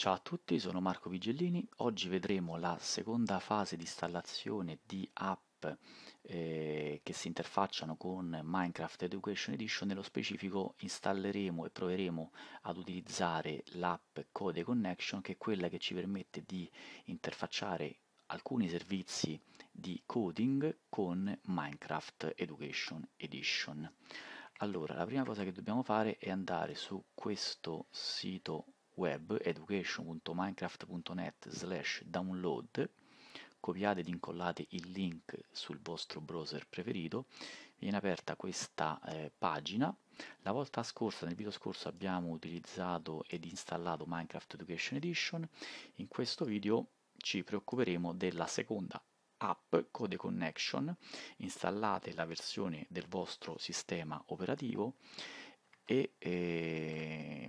Ciao a tutti, sono Marco Vigellini. Oggi vedremo la seconda fase di installazione di app eh, che si interfacciano con Minecraft Education Edition. Nello specifico installeremo e proveremo ad utilizzare l'app Code Connection che è quella che ci permette di interfacciare alcuni servizi di coding con Minecraft Education Edition. Allora, la prima cosa che dobbiamo fare è andare su questo sito web education.minecraft.net slash download copiate ed incollate il link sul vostro browser preferito viene aperta questa eh, pagina la volta scorsa, nel video scorso abbiamo utilizzato ed installato Minecraft Education Edition in questo video ci preoccuperemo della seconda app Code Connection installate la versione del vostro sistema operativo e eh,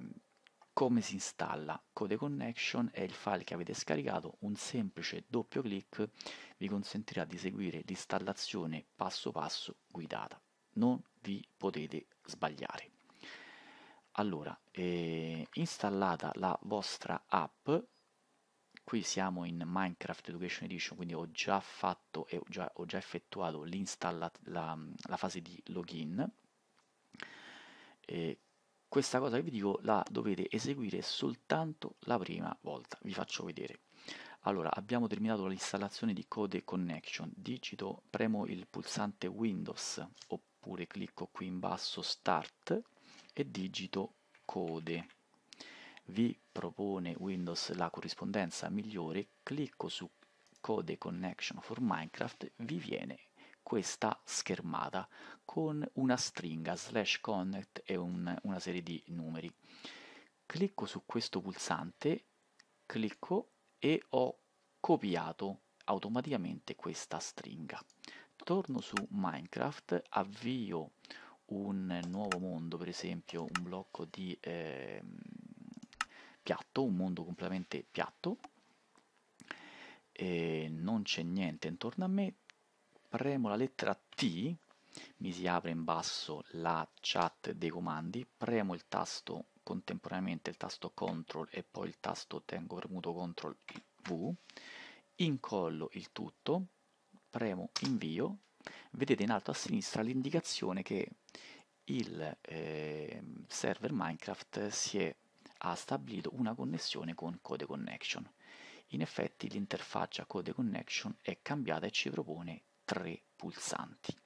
come si installa Code Connection è il file che avete scaricato, un semplice doppio clic vi consentirà di seguire l'installazione passo passo guidata, non vi potete sbagliare. Allora, eh, installata la vostra app, qui siamo in Minecraft Education Edition, quindi ho già fatto e ho già, ho già effettuato la, la, fase di login. Eh, questa cosa che vi dico la dovete eseguire soltanto la prima volta vi faccio vedere allora abbiamo terminato l'installazione di code connection digito premo il pulsante windows oppure clicco qui in basso start e digito code vi propone windows la corrispondenza migliore clicco su code connection for minecraft vi viene questa schermata con una stringa slash connect e un, una serie di numeri. Clicco su questo pulsante, clicco e ho copiato automaticamente questa stringa. Torno su Minecraft, avvio un nuovo mondo, per esempio un blocco di eh, piatto, un mondo completamente piatto, e non c'è niente intorno a me, premo la lettera T, mi si apre in basso la chat dei comandi, premo il tasto contemporaneamente il tasto CTRL e poi il tasto tengo premuto CTRL V, incollo il tutto, premo invio, vedete in alto a sinistra l'indicazione che il eh, server Minecraft si è, ha stabilito una connessione con Code Connection. In effetti l'interfaccia Code Connection è cambiata e ci propone tre pulsanti.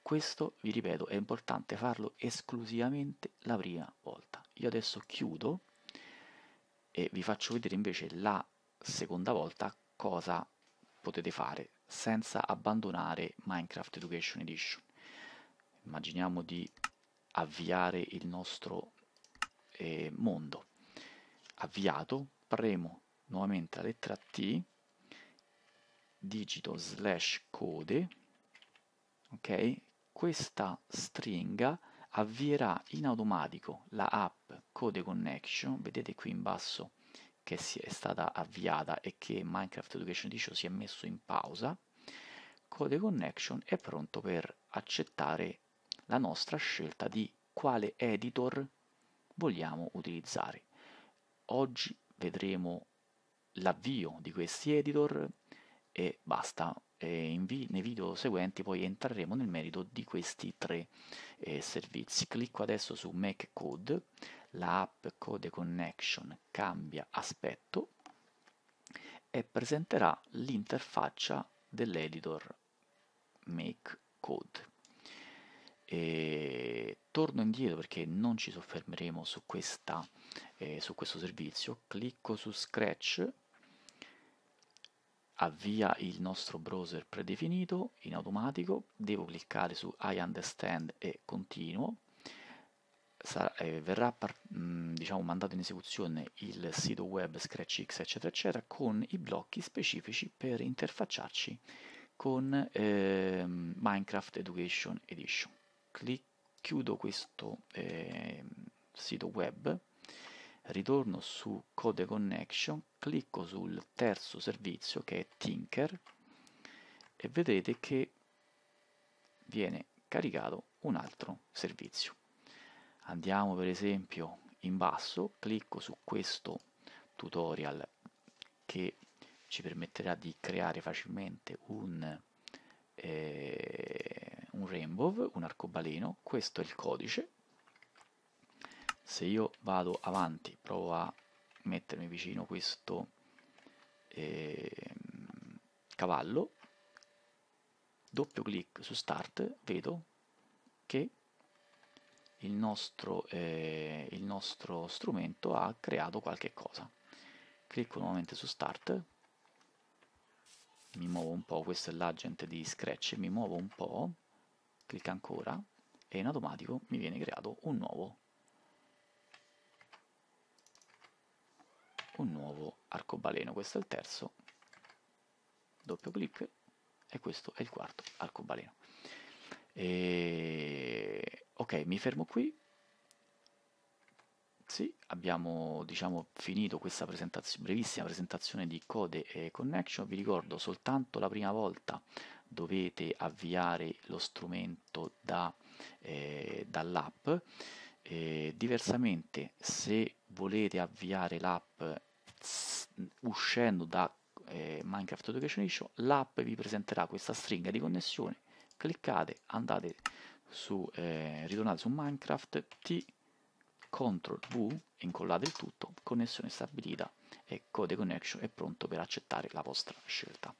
Questo, vi ripeto, è importante farlo esclusivamente la prima volta. Io adesso chiudo e vi faccio vedere invece la seconda volta cosa potete fare senza abbandonare Minecraft Education Edition. Immaginiamo di avviare il nostro eh, mondo. Avviato, premo nuovamente la lettera T digito slash code, ok? Questa stringa avvierà in automatico la app Code Connection, vedete qui in basso che è stata avviata e che Minecraft Education Edition si è messo in pausa, Code Connection è pronto per accettare la nostra scelta di quale editor vogliamo utilizzare. Oggi vedremo l'avvio di questi editor e basta. E vi- nei video seguenti poi entreremo nel merito di questi tre eh, servizi. Clicco adesso su Mac Code, la app Code Connection cambia aspetto e presenterà l'interfaccia dell'editor Make Code. E torno indietro perché non ci soffermeremo su, questa, eh, su questo servizio, clicco su Scratch avvia il nostro browser predefinito in automatico, devo cliccare su I understand e continuo, Sarà, eh, verrà part, mh, mm, diciamo, mandato in esecuzione il sito web ScratchX eccetera eccetera con i blocchi specifici per interfacciarci con eh, Minecraft Education Edition. Clic- chiudo questo eh, sito web ritorno su Code Connection, clicco sul terzo servizio che è Tinker e vedete che viene caricato un altro servizio. Andiamo per esempio in basso, clicco su questo tutorial che ci permetterà di creare facilmente un, eh, un rainbow, un arcobaleno, questo è il codice se io vado avanti, provo a mettermi vicino questo eh, cavallo, doppio clic su start, vedo che il nostro, eh, il nostro strumento ha creato qualche cosa. Clicco nuovamente su start, mi muovo un po', questo è l'agent di Scratch, mi muovo un po', clicco ancora e in automatico mi viene creato un nuovo un nuovo arcobaleno, questo è il terzo, doppio clic e questo è il quarto arcobaleno. E... Ok, mi fermo qui. Sì, abbiamo diciamo, finito questa presentazio brevissima presentazione di code e connection. Vi ricordo soltanto la prima volta dovete avviare lo strumento da, eh, dall'app. Eh, diversamente, se volete avviare l'app uscendo da eh, Minecraft Education Edition, l'app vi presenterà questa stringa di connessione, cliccate, andate su, eh, ritornate su Minecraft, T, CTRL V, incollate il tutto, connessione stabilita e code connection è pronto per accettare la vostra scelta.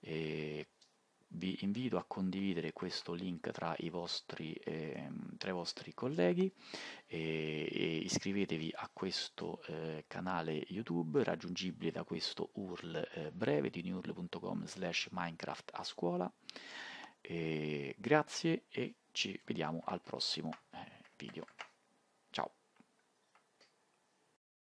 E vi invito a condividere questo link tra i vostri, eh, tra i vostri colleghi e, e, iscrivetevi a questo eh, canale YouTube raggiungibile da questo URL eh, breve di newurl.com slash minecraft a scuola. E grazie e ci vediamo al prossimo eh, video.